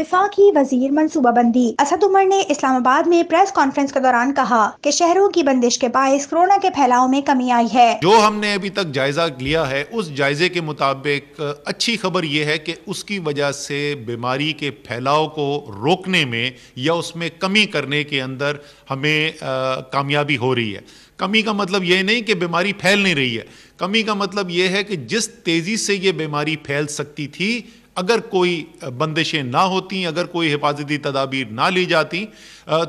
विफाकी वजीर मनसूबाबंदी असद उमर ने इस्लामाबाद में प्रेस कॉन्फ्रेंस के दौरान कहा कि शहरों की बंदिश के बायस कोरोना के फैलाव में कमी आई है जो हमने अभी तक जायजा लिया है उस जायजे के मुताबिक अच्छी खबर यह है कि उसकी वजह से बीमारी के फैलाव को रोकने में या उसमें कमी करने के अंदर हमें कामयाबी हो रही है कमी का मतलब ये नहीं कि बीमारी फैल नहीं रही है कमी का मतलब ये है कि जिस तेज़ी से ये बीमारी फैल सकती थी अगर कोई बंदिशें ना होती अगर कोई हिफाजती तदाबीर ना ली जाती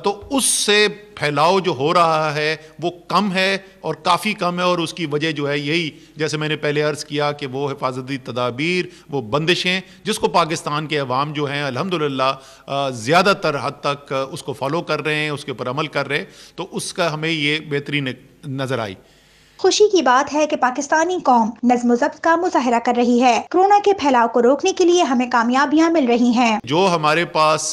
तो उससे फैलाव जो हो रहा है वो कम है और काफ़ी कम है और उसकी वजह जो है यही जैसे मैंने पहले अर्ज़ किया कि वो हिफाजती तदाबीर वो बंदिशें जिसको पाकिस्तान के अवाम जो हैं अलहमदिल्ला ज़्यादातर हद तक उसको फॉलो कर रहे हैं उसके ऊपर अमल कर रहे हैं तो उसका हमें ये बेहतरीन नज़र आई खुशी की बात है कि पाकिस्तानी कौम नज्म का मुजाहरा कर रही है कोरोना के फैलाव को रोकने के लिए हमें कामयाबियाँ मिल रही हैं जो हमारे पास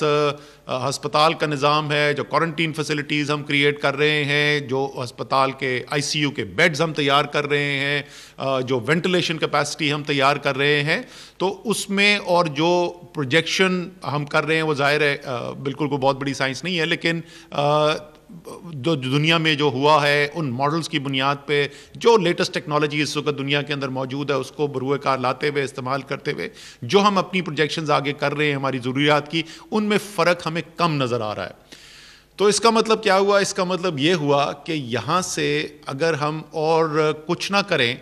हस्पताल का निज़ाम है जो क्वारंटीन फैसिलिटीज़ हम क्रिएट कर रहे हैं जो अस्पताल के आईसीयू के बेड्स हम तैयार कर रहे हैं जो वेंटिलेशन कैपेसिटी हम तैयार कर रहे हैं तो उसमें और जो प्रोजेक्शन हम कर रहे हैं वो ज़ाहिर है बिल्कुल कोई बहुत बड़ी साइंस नहीं है लेकिन जो दुनिया में जो हुआ है उन मॉडल्स की बुनियाद पे जो लेटेस्ट टेक्नोलॉजी इस वक्त दुनिया के अंदर मौजूद है उसको बरूए कार लाते हुए इस्तेमाल करते हुए जो हम अपनी प्रोजेक्शंस आगे कर रहे हैं हमारी ज़रूरियात की उनमें फ़र्क हमें कम नज़र आ रहा है तो इसका मतलब क्या हुआ इसका मतलब ये हुआ कि यहाँ से अगर हम और कुछ ना करें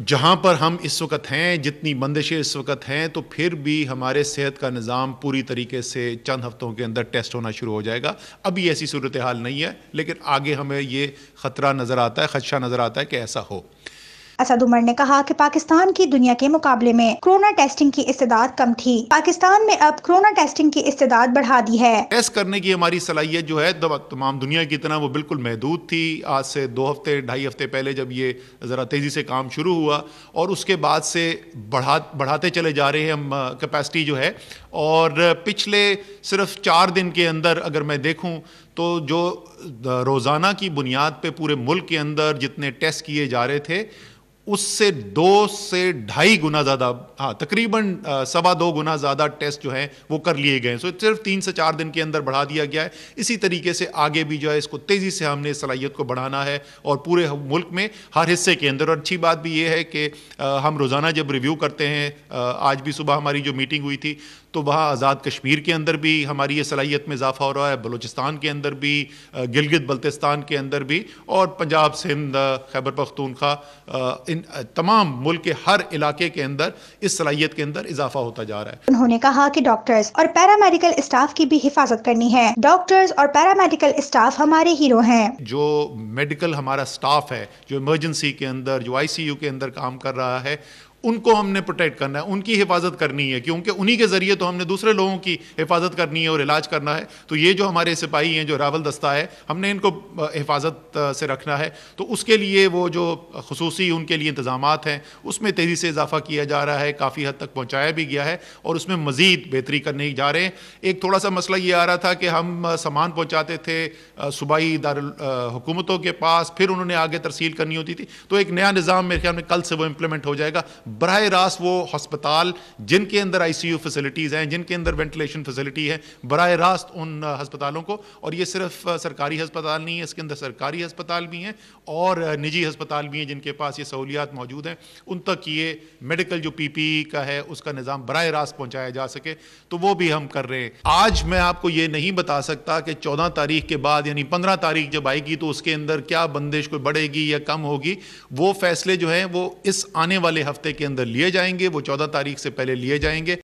जहाँ पर हम इस वक्त हैं जितनी बंदिशें इस वक्त हैं तो फिर भी हमारे सेहत का निज़ाम पूरी तरीके से चंद हफ्तों के अंदर टेस्ट होना शुरू हो जाएगा अभी ऐसी सूरत हाल नहीं है लेकिन आगे हमें ये ख़तरा नज़र आता है खदशा नज़र आता है कि ऐसा हो असद उमर ने कहा कि पाकिस्तान की दुनिया के मुकाबले में कोरोना टेस्टिंग की इस्तेदाद कम थी पाकिस्तान में अब कोरोना टेस्टिंग की इस्तेदाद बढ़ा दी है टेस्ट करने की हमारी सलाहियत जो है तमाम दुनिया की तरह वो बिल्कुल महदूद थी आज से दो हफ्ते ढाई हफ्ते पहले जब ये ज़रा तेज़ी से काम शुरू हुआ और उसके बाद से बढ़ा बढ़ाते चले जा रहे हैं हम कैपेसिटी जो है और पिछले सिर्फ चार दिन के अंदर अगर मैं देखूं तो जो रोज़ाना की बुनियाद पे पूरे मुल्क के अंदर जितने टेस्ट किए जा रहे थे उससे दो से ढाई गुना ज़्यादा हाँ तकरीबन सवा दो गुना ज़्यादा टेस्ट जो हैं वो कर लिए गए हैं सो सिर्फ तीन से चार दिन के अंदर बढ़ा दिया गया है इसी तरीके से आगे भी जो है इसको तेज़ी से हमने सलाहियत को बढ़ाना है और पूरे मुल्क में हर हिस्से के अंदर और अच्छी बात भी ये है कि हम रोज़ाना जब रिव्यू करते हैं आज भी सुबह हमारी जो मीटिंग हुई थी तो वहाँ आज़ाद कश्मीर के अंदर भी हमारी ये सलाहियत में इजाफा हो रहा है बलूचिस्तान के अंदर भी गिलगित बल्तिस्तान के अंदर भी और पंजाब सिंध खैबर पख्तूनखा इन तमाम मुल्क के हर इलाके के अंदर इस सलाहियत के अंदर इजाफा होता जा रहा है उन्होंने कहा कि डॉक्टर्स और पैरामेडिकल स्टाफ की भी हिफाजत करनी है डॉक्टर्स और पैरामेडिकल स्टाफ हमारे हीरो हैं जो मेडिकल हमारा स्टाफ है जो इमरजेंसी के अंदर जो आई के अंदर काम कर रहा है उनको हमने प्रोटेक्ट करना है उनकी हिफाजत करनी है क्योंकि उन्हीं के ज़रिए तो हमने दूसरे लोगों की हिफाजत करनी है और इलाज करना है तो ये जो हमारे सिपाही हैं जो रावल दस्ता है हमने इनको हिफाजत से रखना है तो उसके लिए वो जो खसूसी उनके लिए इंतजाम हैं उसमें तेज़ी से इजाफा किया जा रहा है काफ़ी हद तक पहुँचाया भी गया है और उसमें मज़ीद बेहतरी करने जा रहे हैं एक थोड़ा सा मसला ये आ रहा था कि हम सामान पहुँचाते थे सूबाई दारकूमतों के पास फिर उन्होंने आगे तरसील करनी होती थी तो एक नया निज़ाम मेरे ख्याल में कल से वो इम्प्लीमेंट हो जाएगा बरह रास्त वो हस्पताल जिनके अंदर आई सी यू फैसिलिटीज़ हैं जिनके अंदर वेंटिलेशन फैसिलिटी है बरह रास्त उन हस्पतालों को और ये सिर्फ सरकारी हस्पताल नहीं है इसके अंदर सरकारी हस्पताल भी हैं और निजी हस्पताल भी हैं जिनके पास ये सहूलियात मौजूद हैं उन तक ये मेडिकल जो पी पी का है उसका निज़ाम बर रास्त पहुँचाया जा सके तो वो भी हम कर रहे हैं आज मैं आपको ये नहीं बता सकता कि चौदह तारीख के बाद यानी पंद्रह तारीख जब आएगी तो उसके अंदर क्या बंदिश कोई बढ़ेगी या कम होगी वो फैसले जो हैं वो इस आने वाले हफ्ते के के अंदर लिए जाएंगे वो चौदह तारीख से पहले लिए जाएंगे